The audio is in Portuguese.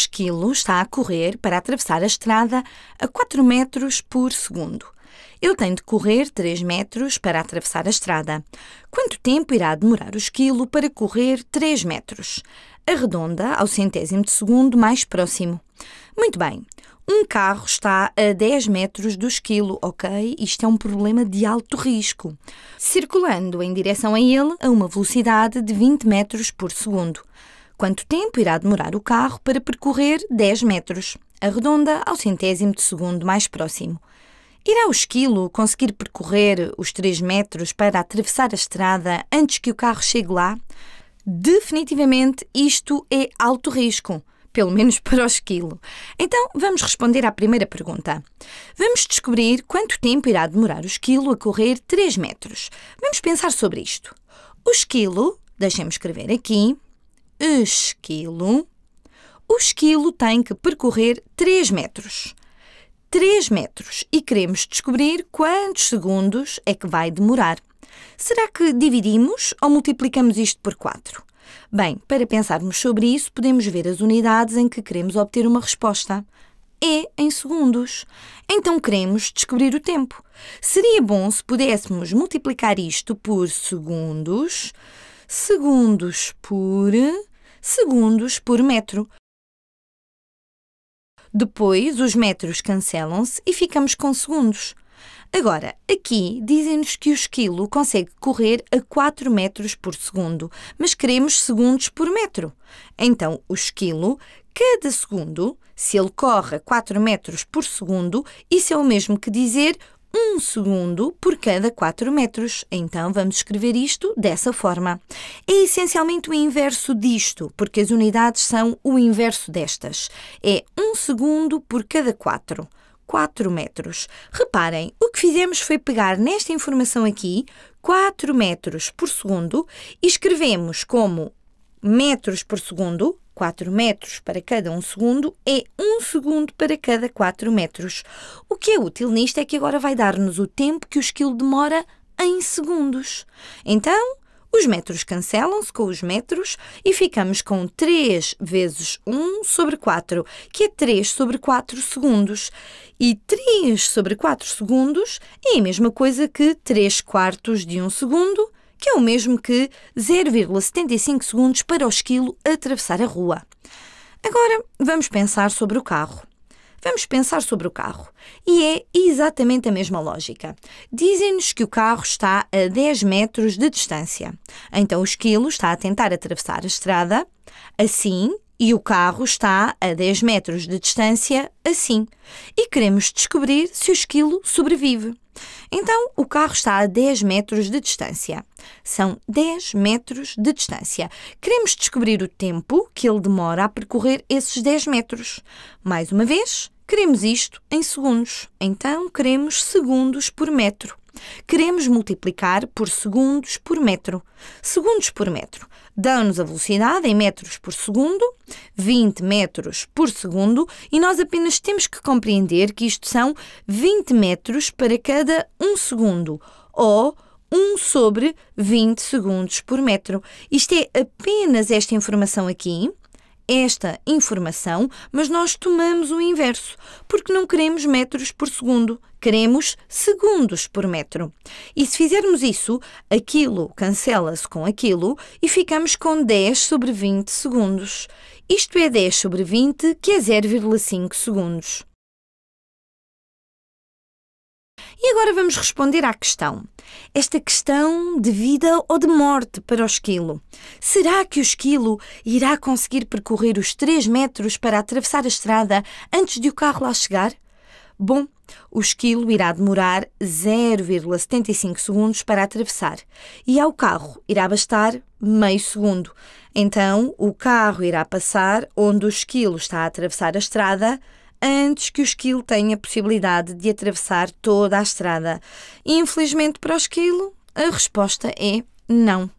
esquilo está a correr para atravessar a estrada a 4 metros por segundo. Eu tenho de correr 3 metros para atravessar a estrada. Quanto tempo irá demorar o esquilo para correr 3 metros? Arredonda ao centésimo de segundo mais próximo. Muito bem. Um carro está a 10 metros do esquilo, ok? Isto é um problema de alto risco. Circulando em direção a ele a uma velocidade de 20 metros por segundo quanto tempo irá demorar o carro para percorrer 10 metros, arredonda ao centésimo de segundo mais próximo. Irá o esquilo conseguir percorrer os 3 metros para atravessar a estrada antes que o carro chegue lá? Definitivamente isto é alto risco, pelo menos para o esquilo. Então vamos responder à primeira pergunta. Vamos descobrir quanto tempo irá demorar o esquilo a correr 3 metros. Vamos pensar sobre isto. O esquilo, deixemos escrever aqui, esquilo, o esquilo tem que percorrer 3 metros. 3 metros e queremos descobrir quantos segundos é que vai demorar. Será que dividimos ou multiplicamos isto por 4? Bem, para pensarmos sobre isso, podemos ver as unidades em que queremos obter uma resposta. É em segundos. Então queremos descobrir o tempo. Seria bom se pudéssemos multiplicar isto por segundos, segundos por segundos por metro. Depois, os metros cancelam-se e ficamos com segundos. Agora, aqui dizem-nos que o esquilo consegue correr a 4 metros por segundo, mas queremos segundos por metro. Então, o esquilo, cada segundo, se ele corre a 4 metros por segundo, isso é o mesmo que dizer um segundo por cada 4 metros. Então vamos escrever isto dessa forma. É essencialmente o inverso disto, porque as unidades são o inverso destas. É um segundo por cada 4. 4 metros. Reparem, o que fizemos foi pegar nesta informação aqui, 4 metros por segundo, e escrevemos como metros por segundo 4 metros para cada 1 segundo é 1 segundo para cada 4 metros. O que é útil nisto é que agora vai dar-nos o tempo que o esquilo demora em segundos. Então, os metros cancelam-se com os metros e ficamos com 3 vezes 1 sobre 4, que é 3 sobre 4 segundos. E 3 sobre 4 segundos é a mesma coisa que 3 quartos de 1 segundo que é o mesmo que 0,75 segundos para o esquilo atravessar a rua. Agora vamos pensar sobre o carro. Vamos pensar sobre o carro. E é exatamente a mesma lógica. Dizem-nos que o carro está a 10 metros de distância. Então o esquilo está a tentar atravessar a estrada, assim, e o carro está a 10 metros de distância, assim. E queremos descobrir se o esquilo sobrevive. Então, o carro está a 10 metros de distância. São 10 metros de distância. Queremos descobrir o tempo que ele demora a percorrer esses 10 metros. Mais uma vez, queremos isto em segundos. Então, queremos segundos por metro. Queremos multiplicar por segundos por metro. Segundos por metro. Dão-nos a velocidade em metros por segundo, 20 metros por segundo, e nós apenas temos que compreender que isto são 20 metros para cada 1 segundo, ou 1 sobre 20 segundos por metro. Isto é apenas esta informação aqui esta informação, mas nós tomamos o inverso, porque não queremos metros por segundo, queremos segundos por metro. E se fizermos isso, aquilo cancela-se com aquilo e ficamos com 10 sobre 20 segundos. Isto é 10 sobre 20, que é 0,5 segundos. E agora vamos responder à questão esta questão de vida ou de morte para o esquilo. Será que o esquilo irá conseguir percorrer os 3 metros para atravessar a estrada antes de o carro lá chegar? Bom, o esquilo irá demorar 0,75 segundos para atravessar e ao carro irá bastar meio segundo. Então, o carro irá passar onde o esquilo está a atravessar a estrada antes que o esquilo tenha a possibilidade de atravessar toda a estrada. Infelizmente para o esquilo, a resposta é não.